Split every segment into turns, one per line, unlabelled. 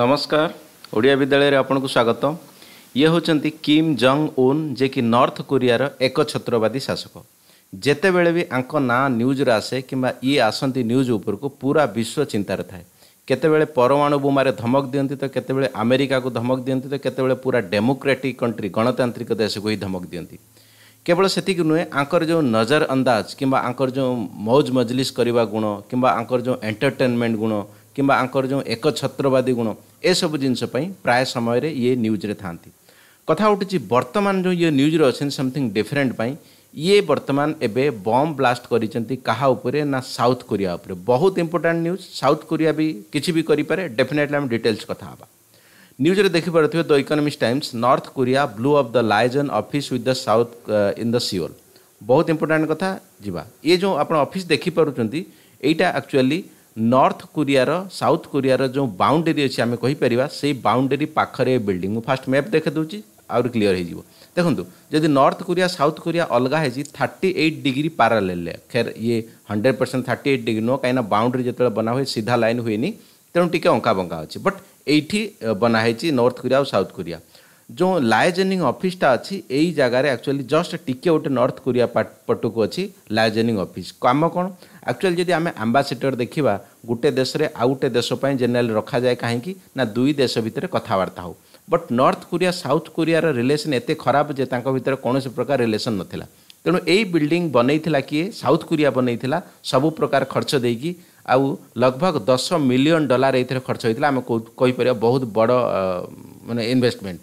ନମସ୍କାର ଓଡ଼ିଆ ବିଦ୍ୟାଳୟରେ ଆପଣଙ୍କୁ ସ୍ୱାଗତ ଇଏ ହେଉଛନ୍ତି କିମ୍ ଜଙ୍ଗ ଉନ୍ ଯିଏକି ନର୍ଥ କୋରିଆର ଏକ ଛତ୍ରବାଦୀ ଶାସକ ଯେତେବେଳେ ବି ଆଙ୍କ ନାଁ ନ୍ୟୁଜ୍ରେ ଆସେ କିମ୍ବା ଇଏ ଆସନ୍ତି ନ୍ୟୁଜ୍ ଉପରକୁ ପୁରା ବିଶ୍ୱ ଚିନ୍ତାରେ ଥାଏ କେତେବେଳେ ପରମାଣୁ ବୋମାରେ ଧମକ ଦିଅନ୍ତି ତ କେତେବେଳେ ଆମେରିକାକୁ ଧମକ ଦିଅନ୍ତି ତ କେତେବେଳେ ପୁରା ଡେମୋକ୍ରାଟିକ୍ କଣ୍ଟ୍ରି ଗଣତାନ୍ତ୍ରିକ ଦେଶକୁ ହିଁ ଧମକ ଦିଅନ୍ତି କେବଳ ସେତିକି ନୁହେଁ ଆଙ୍କର ଯେଉଁ ନଜର ଅନ୍ଦାଜ କିମ୍ବା ଆଙ୍କର ଯେଉଁ ମୌଜ ମଜଲିସ୍ କରିବା ଗୁଣ କିମ୍ବା ଆଙ୍କର ଯେଉଁ ଏଣ୍ଟରଟେନମେଣ୍ଟ ଗୁଣ କିମ୍ବା ଆଙ୍କର ଯେଉଁ ଏକଛତ୍ରବାଦୀ ଗୁଣ ଏସବୁ ଜିନିଷ ପାଇଁ ପ୍ରାୟ ସମୟରେ ଇଏ ନ୍ୟୁଜ୍ରେ ଥାନ୍ତି କଥା ଉଠୁଛି ବର୍ତ୍ତମାନ ଯେଉଁ ଇଏ ନ୍ୟୁଜ୍ରେ ଅଛନ୍ତି ସମଥିଙ୍ଗ ଡିଫରେଣ୍ଟ ପାଇଁ ଇଏ ବର୍ତ୍ତମାନ ଏବେ ବମ୍ ବ୍ଲାଷ୍ଟ କରିଛନ୍ତି କାହା ଉପରେ ନା ସାଉଥ୍ କୋରିଆ ଉପରେ ବହୁତ ଇମ୍ପୋର୍ଟାଣ୍ଟ ନ୍ୟୁଜ୍ ସାଉଥ୍ କୋରିଆ ବି କିଛି ବି କରିପାରେ ଡେଫିନେଟଲି ଆମେ ଡିଟେଲ୍ସ କଥା ହେବା ନ୍ୟୁଜ୍ରେ ଦେଖିପାରୁଥିବେ the economics times North Korea blew off the liaison office with the south in the Seoul ବହୁତ ଇମ୍ପୋର୍ଟାଣ୍ଟ କଥା ଯିବା ଇଏ ଯେଉଁ ଆପଣ ଅଫିସ୍ ଦେଖିପାରୁଛନ୍ତି ଏଇଟା actually North Korea South Korea जो बाउंडेरी अच्छे आम कहीपर से बाउंडेरी पाखे बिल्डिंग मुझ फास्ट मैप देखे दूँ आहुरी क्लीयर हो देखो जदि नर्थ कोरिया साउथ कोरिया अलग है थर्टी एट डिग्री पारालेल खैर ये hundred percent thirty eight degree नुह कहीं बाउंड्री जो बना हुए सीधा लाइन हुए तेणु टी अंका बंका अच्छे बट ये बनाही नर्थ कोरिया और साउथ कोरिया जो लायजेनिंग अफिटा अच्छी जगह एक्चुअली जस्ट टिके गोटे नर्थ कोरिया पटक अच्छी लायजेनिंग अफिस् कम कौन ଆକ୍ଚୁଆଲି ଯଦି ଆମେ ଆମ୍ବାସେଡ଼ର ଦେଖିବା ଗୋଟେ ଦେଶରେ ଆଉ ଗୋଟେ ଦେଶ ପାଇଁ ଜେନେରାଲ ରଖାଯାଏ କାହିଁକି ନା ଦୁଇ ଦେଶ ଭିତରେ କଥାବାର୍ତ୍ତା ହେଉ ବଟ୍ ନର୍ଥ କୋରିଆ ସାଉଥ୍ କୋରିଆର ରିଲେସନ୍ ଏତେ ଖରାପ ଯେ ତାଙ୍କ ଭିତରେ କୌଣସି ପ୍ରକାର ରିଲେସନ୍ ନଥିଲା ତେଣୁ ଏଇ ବିଲ୍ଡିଂ ବନେଇଥିଲା କିଏ ସାଉଥ୍ କୋରିଆ ବନେଇଥିଲା ସବୁ ପ୍ରକାର ଖର୍ଚ୍ଚ ଦେଇକି ଆଉ ଲଗଭଗ ଦଶ ମିଲିୟନ ଡଲାର ଏଇଥିରେ ଖର୍ଚ୍ଚ ହୋଇଥିଲା ଆମେ କହିପାରିବା ବହୁତ ବଡ଼ ମାନେ ଇନଭେଷ୍ଟମେଣ୍ଟ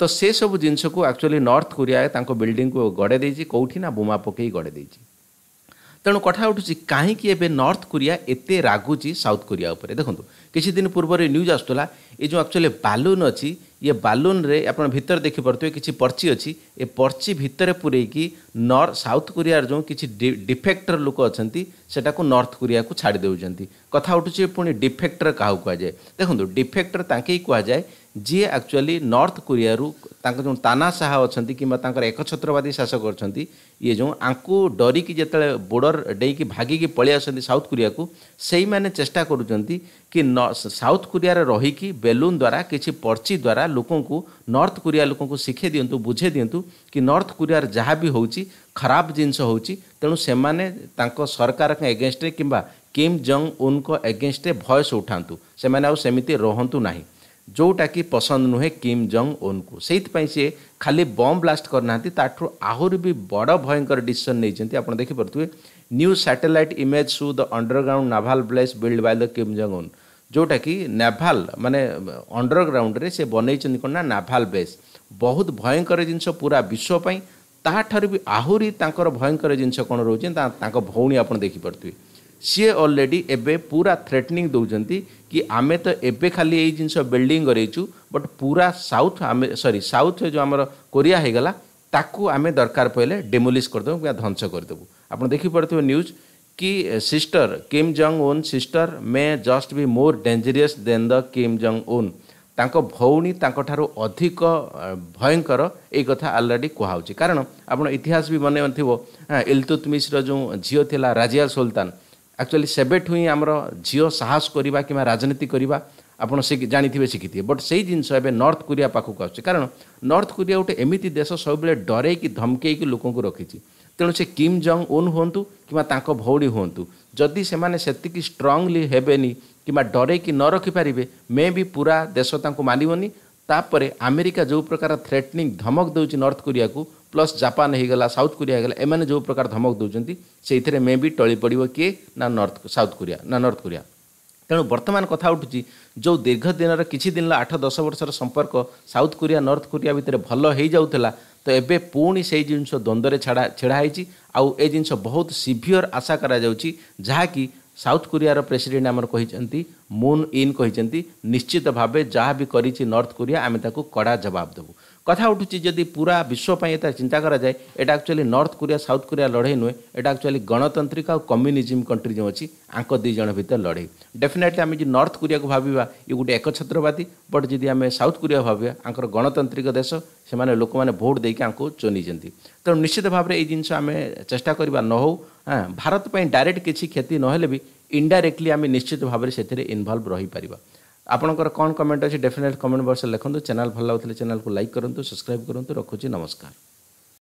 ତ ସେସବୁ ଜିନିଷକୁ ଆକ୍ଚୁଆଲି ନର୍ଥ କୋରିଆ ତାଙ୍କ ବିଲ୍ଡିଂକୁ ଗଡ଼େଇ ଦେଇଛି କେଉଁଠି ନା ବୋମା ପକେଇ ଗଡ଼େଇ ଦେଇଛି ତେଣୁ କଥା ଉଠୁଛି କାହିଁକି ଏବେ ନର୍ଥ କୋରିଆ ଏତେ ରାଗୁଛି ସାଉଥ୍ କୋରିଆ ଉପରେ ଦେଖନ୍ତୁ କିଛି ଦିନ ପୂର୍ବରୁ ନ୍ୟୁଜ୍ ଆସୁଥିଲା ଏ ଯେଉଁ ଆକ୍ଚୁଆଲି ବାଲୁନ୍ ଅଛି ଇଏ ବାଲୁନ୍ରେ ଆପଣ ଭିତରେ ଦେଖିପାରୁଥିବେ କିଛି ପର୍ଚି ଅଛି ଏ ପର୍ଚି ଭିତରେ ପୁରେଇକି ନର୍ଥ ସାଉଥ୍ କୋରିଆର ଯେଉଁ କିଛି ଡିଫେକ୍ଟର ଲୋକ ଅଛନ୍ତି ସେଟାକୁ ନର୍ଥ କୋରିଆକୁ ଛାଡ଼ି ଦେଉଛନ୍ତି କଥା ଉଠୁଛି ପୁଣି ଡିଫେକ୍ଟର କାହାକୁ କୁହାଯାଏ ଦେଖନ୍ତୁ ଡିଫେକ୍ଟର ତାଙ୍କେ କୁହାଯାଏ जी एक्चुअली नर्थ कोरियारु जो ताना शाह अच्छा किंवा एक छत्रवादी शासक अच्छा ये जो आपको डरिकी जो बोर्डर डेक भागिकी पलि साउथ कोरिया को से मैंने चेष्टा कर साउथ कोरिया रहीकि बेलून द्वारा किसी पर्ची द्वारा लोक को नर्थ कोरिया लोक शिखे दिंतु बुझे दिंतु कि नर्थ कोरिया जहाँ भी हूँ खराब जिनस हो तेणु से मैंने सरकार एगेन्स्ट कि किम जंग उनको एगेन्स्ट भयस उठातु से मैंने सेमती रुंतु नहीं ଯେଉଁଟାକି ପସନ୍ଦ ନୁହେଁ କିମ୍ ଜଙ୍ଗ୍ ଓନ୍କୁ ସେଇଥିପାଇଁ ସିଏ ଖାଲି ବମ୍ ବ୍ଲାଷ୍ଟ କରିନାହାନ୍ତି ତାଠାରୁ ଆହୁରି ବି ବଡ଼ ଭୟଙ୍କର ଡିସିସନ୍ ନେଇଛନ୍ତି ଆପଣ ଦେଖିପାରୁଥିବେ new satellite image shows the underground naval base build by the Kim Jong Un ଯେଉଁଟାକି ନାଭାଲ୍ ମାନେ ଅଣ୍ଡରଗ୍ରାଉଣ୍ଡରେ ସେ ବନେଇଛନ୍ତି କ'ଣ ନା ନାଭାଲ୍ ବେସ୍ ବହୁତ ଭୟଙ୍କର ଜିନିଷ ପୁରା ବିଶ୍ୱ ପାଇଁ ତାହାଠାରୁ ବି ଆହୁରି ତାଙ୍କର ଭୟଙ୍କର ଜିନିଷ କ'ଣ ରହୁଛି ତାଙ୍କ ଭଉଣୀ ଆପଣ ଦେଖିପାରୁଥିବେ सीए अलरेडी एवं पूरा थ्रेटनिंग दौरान कि आम तो एवं खाली यही जिनस बिल्डिंग करूँ बट पूरा साउथ आम सरी साउथ जो आम कोरिया होगा ताकू आम दरकार पड़े डेमोलीश करदेबू कि ध्वंस करदेबू आप देखिपे न्यूज कि सिस्टर किम जंग ओन सिस्टर मे जस्ट भी मोर डेंजरीयस देन द किम जंग ओन ତାଙ୍କ ଭଉଣୀ ତାଙ୍କଠାରୁ ଅଧିକ ଭୟଙ୍କର ଏଇ କଥା ଅଲରେଡ଼ି କୁହାହେଉଛି କାରଣ ଆପଣ ଇତିହାସ ବି ମନେ ଥିବ ଇଲତୁତମିଶର ଯେଉଁ ଝିଅ ଥିଲା ରାଜିଆ ସୁଲତାନ ଆକ୍ଚୁଆଲି ସେବେଠୁ ହିଁ ଆମର ଝିଅ ସାହସ କରିବା କିମ୍ବା ରାଜନୀତି କରିବା ଆପଣ ସେ ଜାଣିଥିବେ ଶିଖିଥିବେ ବଟ୍ ସେଇ ଜିନିଷ ଏବେ ନର୍ଥ କୋରିଆ ପାଖକୁ ଆସୁଛି କାରଣ ନର୍ଥ କୋରିଆ ଗୋଟେ ଏମିତି ଦେଶ ସବୁବେଳେ ଡରେଇକି ଧମକେଇକି ଲୋକଙ୍କୁ ରଖିଛି ତେଣୁ ସେ କିମ୍ ଜଙ୍ଗ୍ ଓନ୍ ହୁଅନ୍ତୁ କିମ୍ବା ତାଙ୍କ ଭଉଣୀ ହୁଅନ୍ତୁ ଯଦି ସେମାନେ ସେତିକି ଷ୍ଟ୍ରଙ୍ଗଲି ହେବେନି କିମ୍ବା ଡରେଇକି ନ ରଖିପାରିବେ ମେ ବି ପୁରା ଦେଶ ତାଙ୍କୁ ମାନିବନି ତାପରେ ଆମେରିକା ଯେଉଁ ପ୍ରକାର ଥ୍ରେଟନିଂ ଧମକ ଦେଉଛି ନର୍ଥ କୋରିଆକୁ प्लस जापान होगा साउथ कोरिया होगा एम जो प्रकार धमक दौरान से मे भी टली पड़ो किए ना नर्थ साउथ कोरिया ना नर्थ कोरिया ତେଣୁ ବର୍ତ୍ତମାନ କଥା ଉଠୁଛି ଯେଉଁ ଦୀର୍ଘ ଦିନର କିଛି ଦିନର ଆଠ ଦଶ ବର୍ଷର ସମ୍ପର୍କ ସାଉଥ କୋରିଆ ନର୍ଥ କୋରିଆ ଭିତରେ ଭଲ ହେଇଯାଉଥିଲା ତ ଏବେ ପୁଣି ସେଇ ଜିନିଷ ଦ୍ୱନ୍ଦ୍ୱରେ ଛଡ଼ା ଛିଡ଼ା ହେଇଛି ଆଉ ଏ ଜିନିଷ ବହୁତ ସିଭିଅର ଆଶା କରାଯାଉଛି ଯାହାକି ସାଉଥ କୋରିଆର ପ୍ରେସିଡେଣ୍ଟ ଆମର କହିଛନ୍ତି ମୁନ୍ ଇନ୍ କହିଛନ୍ତି ନିଶ୍ଚିତ ଭାବେ ଯାହା ବି କରିଛି ନର୍ଥ କୋରିଆ ଆମେ ତାକୁ କଡ଼ା ଜବାବ ଦେବୁ কথা উঠুଛି ଯଦି ପୁରା ବିଶ୍ୱ ପାଇଁ ଏଟା ଚିନ୍ତା କରାଯାଏ ଏଇଟା actually North Korea South Korea ଲଢ଼େଇ ନୁହେଁ ଏଇଟା ଆକ୍ଚୁଆଲି ଗଣତାନ୍ତ୍ରିକ ଆଉ କମ୍ୟୁନିଜିମ୍ କଣ୍ଟ୍ରି ଯେଉଁ ଅଛି ଆଙ୍କ ଦୁଇ ଜଣ ଭିତରେ ଲଢ଼େଇ ଡେଫିନେଟଲି ଆମେ ଯଦି ନର୍ଥ କୋରିଆକୁ ଭାବିବା ଇଏ ଗୋଟେ ଏକଛତ୍ରବାଦୀ ବଟ୍ ଯଦି ଆମେ ସାଉଥ୍ କୋରିଆ ଭାବିବା ଆଙ୍କର ଗଣତାନ୍ତ୍ରିକ ଦେଶ ସେମାନେ ଲୋକମାନେ ଭୋଟ୍ ଦେଇକି ଆଙ୍କୁ ଚୁନିଛନ୍ତି ତେଣୁ ନିଶ୍ଚିତ ଭାବରେ ଏଇ ଜିନିଷ ଆମେ ଚେଷ୍ଟା କରିବା ନ ହେଉ ଭାରତ ପାଇଁ ଡାଇରେକ୍ଟ କିଛି କ୍ଷତି ନହେଲେ ବି ଇନଡାଇରେକ୍ଟଲି ଆମେ ନିଶ୍ଚିତ ଭାବରେ ସେଥିରେ ଇନଭଲ୍ଭ ରହିପାରିବା ଆପଣଙ୍କର କ'ଣ କମେଣ୍ଟ ଅଛି ଡେଫିନେଟ୍ କମେଣ୍ଟ ବକ୍ସରେ ଲେଖନ୍ତୁ ଚ୍ୟାନେଲ୍ ଭଲ ଲାଗୁଥିଲେ ଚ୍ୟାନେଲ୍କୁ ଲାଇକ୍ କରନ୍ତୁ ସବସ୍କ୍ରାଇବ୍ କରନ୍ତୁ ରଖୁଛି ନମସ୍କାର